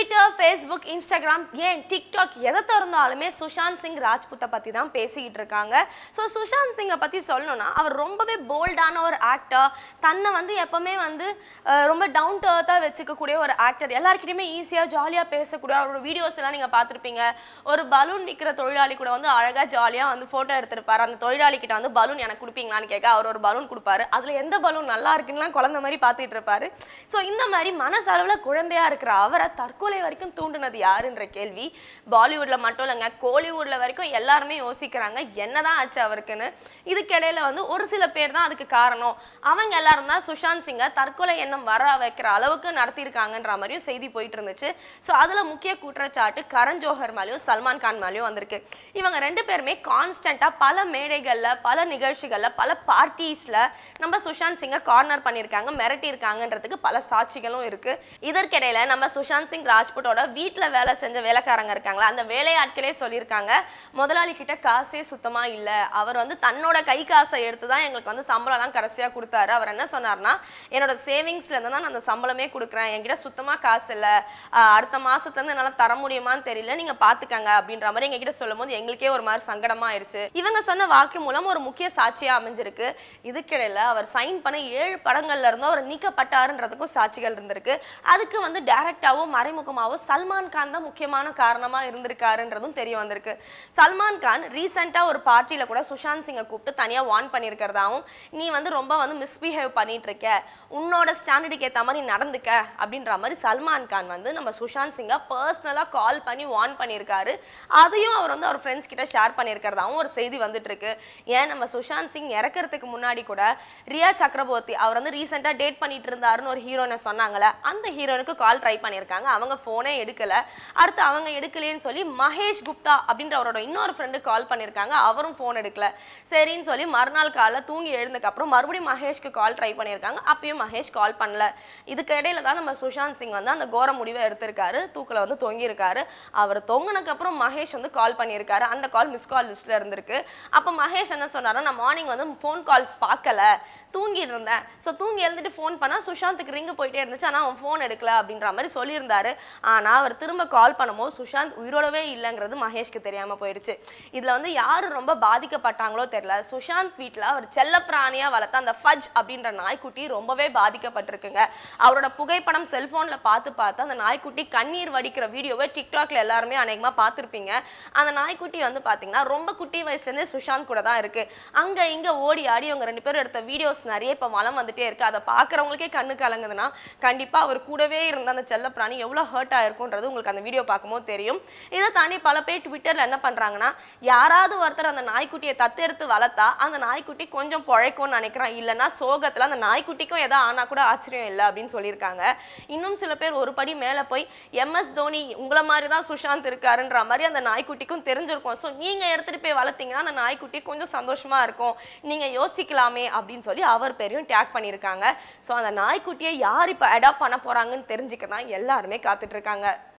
Twitter Facebook Instagram ஏன் TikTok எதை திறந்தாலுமே சுஷாந்த் சிங் ராஜ்புத்தை பற்றி தான் பேசிக்கிட்டு இருக்காங்க ஸோ சுஷாந்த் சிங்கை பற்றி சொல்லணும்னா அவர் ரொம்பவே போல்டான ஒரு ஆக்டர் தன்னை வந்து எப்போவுமே வந்து ரொம்ப டவுன் டு அர்த்தாக வச்சுக்கக்கூடிய ஒரு ஆக்டர் எல்லாருக்கிட்டையுமே ஈஸியாக ஜாலியாக பேசக்கூடிய அவரோட வீடியோஸ் எல்லாம் நீங்கள் பார்த்துருப்பீங்க ஒரு பலூன் விற்கிற தொழிலாளி கூட வந்து அழகாக ஜாலியாக வந்து ஃபோட்டோ எடுத்திருப்பாரு அந்த தொழிலாளி கிட்ட வந்து பலூன் எனக்கு கொடுப்பீங்களான்னு கேட்க அவர் ஒரு பலூன் கொடுப்பாரு அதில் எந்த பலூன் நல்லா இருக்குன்னா குழந்தை மாதிரி பார்த்துட்டு இருப்பாரு ஸோ இந்த மாதிரி மனசளவில் குழந்தையாக இருக்கிற அவரை தற்கொலை தற்கொலை வரைக்கும் தூண்டுனது யாருன்ற கேள்வி பாலிவுட்ல மட்டும் இல்லைங்க கோலிவுட்ல வரைக்கும் எல்லாருமே யோசிக்கிறாங்க என்னதான் ஆச்சு அவருக்குன்னு இதுக்கிடையில வந்து ஒரு சில பேர் தான் அதுக்கு காரணம் அவங்க எல்லாரும் தான் சுஷாந்த் சிங்கை தற்கொலை எண்ணம் வர வைக்கிற அளவுக்கு நடத்தியிருக்காங்கன்ற மாதிரியும் செய்தி போயிட்டு இருந்துச்சு ஸோ அதுல முக்கிய குற்றச்சாட்டு கரண் ஜோஹர் மேலேயும் சல்மான் கான் மேலேயும் வந்திருக்கு இவங்க ரெண்டு பேருமே கான்ஸ்டண்டா பல மேடைகள்ல பல நிகழ்ச்சிகள்ல பல பார்ட்டிஸ்ல நம்ம சுஷாந்த் சிங்கை கார்னர் பண்ணியிருக்காங்க மிரட்டியிருக்காங்கன்றதுக்கு பல சாட்சிகளும் இருக்கு இதற்கிடையில நம்ம சுஷாந்த் சிங் ராஜ்புட்டோட வீட்டில் வேலை செஞ்ச வேலைக்காரங்க இருக்காங்களா அந்த வேலையாட்களே சொல்லியிருக்காங்க முதலாளி கிட்ட காசே சுத்தமாக இல்லை அவர் வந்து தன்னோட கை காசை எடுத்து தான் எங்களுக்கு வந்து சம்பளம்லாம் கடைசியாக கொடுத்தாரு அவர் என்ன சொன்னார்னா என்னோட சேவிங்ஸ்லேருந்து தான் நான் அந்த சம்பளமே கொடுக்குறேன் என்கிட்ட சுத்தமாக காசு இல்லை அடுத்த மாதத்துலேருந்து என்னால் தர முடியுமான்னு தெரியல நீங்கள் பார்த்துக்கங்க அப்படின்ற மாதிரி எங்ககிட்ட சொல்லும் போது எங்களுக்கே ஒரு மாதிரி சங்கடமாக ஆயிடுச்சு இவங்க சொன்ன வாக்கு மூலம் ஒரு முக்கிய சாட்சியாக அமைஞ்சிருக்கு இதுக்கிடையில் அவர் சைன் பண்ண ஏழு படங்கள்ல இருந்து அவர் நீக்கப்பட்டாருன்றதுக்கும் சாட்சிகள் இருந்திருக்கு அதுக்கு வந்து டைரக்டாவும் மறைமுக பக்குவமாவோ சல்மான் கான் தான் முக்கியமான காரணமாக இருந்திருக்காருன்றதும் தெரிய வந்திருக்கு சல்மான் கான் ரீசெண்டாக ஒரு பார்ட்டியில் கூட சுஷாந்த் சிங்கை கூப்பிட்டு தனியாக வார்ன் பண்ணியிருக்கிறதாவும் நீ வந்து ரொம்ப வந்து மிஸ்பிஹேவ் பண்ணிட்டு இருக்க உன்னோட ஸ்டாண்டர்டுக்கு ஏற்ற மாதிரி நடந்துக்க அப்படின்ற மாதிரி சல்மான் கான் வந்து நம்ம சுஷாந்த் சிங்கை பர்சனலாக கால் பண்ணி வார்ன் பண்ணியிருக்காரு அதையும் அவர் வந்து அவர் ஃப்ரெண்ட்ஸ் கிட்ட ஷேர் பண்ணியிருக்கிறதாவும் ஒரு செய்தி வந்துட்டு இருக்கு ஏன் நம்ம சுஷாந்த் சிங் இறக்கிறதுக்கு முன்னாடி கூட ரியா சக்கரவர்த்தி அவர் வந்து ரீசெண்டாக டேட் பண்ணிட்டு இருந்தாருன்னு ஒரு ஹீரோனை சொன்னாங்களே அந்த ஹீரோனுக்கு கால் ட்ரை பண்ணியிருக்காங்க அவங்க ஃபோனே எடுக்கலை அடுத்து அவங்க எடுக்கலேன்னு சொல்லி மகேஷ் குப்தா அப்படின்ற அவரோட இன்னொரு ஃப்ரெண்டு கால் பண்ணியிருக்காங்க அவரும் ஃபோன் எடுக்கலை சரின்னு சொல்லி மறுநாள் காலைல தூங்கி எழுந்ததுக்கப்புறம் மறுபடியும் மகேஷ்க்கு கால் ட்ரை பண்ணியிருக்காங்க அப்பயும் மகேஷ் கால் பண்ணல இதுக்கு இடையில தான் நம்ம சுஷாந்த் சிங் வந்து அந்த கோர முடிவை எடுத்திருக்காரு தூக்கில் வந்து தொங்கியிருக்காரு அவர் தொங்கினக்கப்புறம் மகேஷ் வந்து கால் பண்ணியிருக்காரு அந்த கால் மிஸ் கால் லிஸ்ட்டில் இருந்திருக்கு அப்போ மகேஷ் என்ன சொன்னாரா நான் மார்னிங் வந்து ஃபோன் கால்ஸ் பார்க்கல தூங்கிட்டு இருந்தேன் ஸோ தூங்கி எழுந்துட்டு ஃபோன் பண்ணால் சுஷாந்துக்கு ரிங்கு போயிட்டே இருந்துச்சு ஆனால் அவன் ஃபோன் எடுக்கல அப்படின்ற மாதிரி சொல்லியிருந்தாரு ஆனால் அவர் திரும்ப கால் பண்ணமோ சுஷாந்த் உயிரோடவே இல்லைங்கிறது மகேஷ்க்கு தெரியாமல் போயிடுச்சு இதில் வந்து யார் ரொம்ப பாதிக்கப்பட்டாங்களோ தெரில சுஷாந்த் வீட்டில் அவர் செல்லப்பிராணியாக வளர்த்த அந்த ஃபஜ் அப்படின்ற நாய்க்குட்டி ரொம்பவே பாதிக்கப்பட்டிருக்குங்க அவரோட புகைப்படம் செல்ஃபோனில் பார்த்து பார்த்து அந்த நாய்க்குட்டி கண்ணீர் வடிக்கிற வீடியோவை டிக்டாக்ல எல்லாருமே அநேகமாக பார்த்துருப்பீங்க அந்த நாய்க்குட்டி வந்து பார்த்தீங்கன்னா ரொம்ப குட்டி வயசுலேருந்தே சுஷாந்த் கூட தான் இருக்குது அங்கே இங்கே ஓடி ஆடி அவங்க ரெண்டு பேரும் எடுத்த வீடியோஸ் நிறைய இப்போ மலம் வந்துட்டே இருக்குது அதை பார்க்குறவங்களுக்கே கண்ணு கலங்குதுன்னா கண்டிப்பாக அவர் கூடவே இருந்த அந்த செல்லப்பிராணி எவ்வளோ ஹர்ட் ஆயிருக்குன்றது உங்களுக்கு அந்த வீடியோ பார்க்கும்போது தெரியும் இதை தாண்டி பல பேர் ட்விட்டரில் என்ன பண்ணுறாங்கன்னா யாராவது ஒருத்தர் அந்த நாய்க்குட்டியை தத்தெடுத்து வளர்த்தா அந்த நாய்க்குட்டி கொஞ்சம் பழைக்கும்னு நினைக்கிறேன் இல்லைனா சோகத்தில் அந்த நாய்க்குட்டிக்கும் எதாவது ஆனால் கூட ஆச்சரியம் இல்லை அப்படின்னு சொல்லியிருக்காங்க இன்னும் சில பேர் ஒரு படி மேலே போய் எம்எஸ் தோனி உங்களை மாதிரி தான் சுஷாந்த் இருக்காருன்ற மாதிரி அந்த நாய்க்குட்டிக்கும் தெரிஞ்சிருக்கும் ஸோ நீங்கள் எடுத்துகிட்டு போய் வளர்த்தீங்கன்னா அந்த நாய்க்குட்டி கொஞ்சம் சந்தோஷமாக இருக்கும் நீங்கள் யோசிக்கலாமே அப்படின்னு சொல்லி அவர் பேரையும் டேக் பண்ணியிருக்காங்க ஸோ அந்த நாய்க்குட்டியை யார் இப்போ அடாப்ட் பண்ண போகிறாங்கன்னு தெரிஞ்சுக்க தான் எல்லாருமே காத்து பார்த்துட்டு இருக்காங்க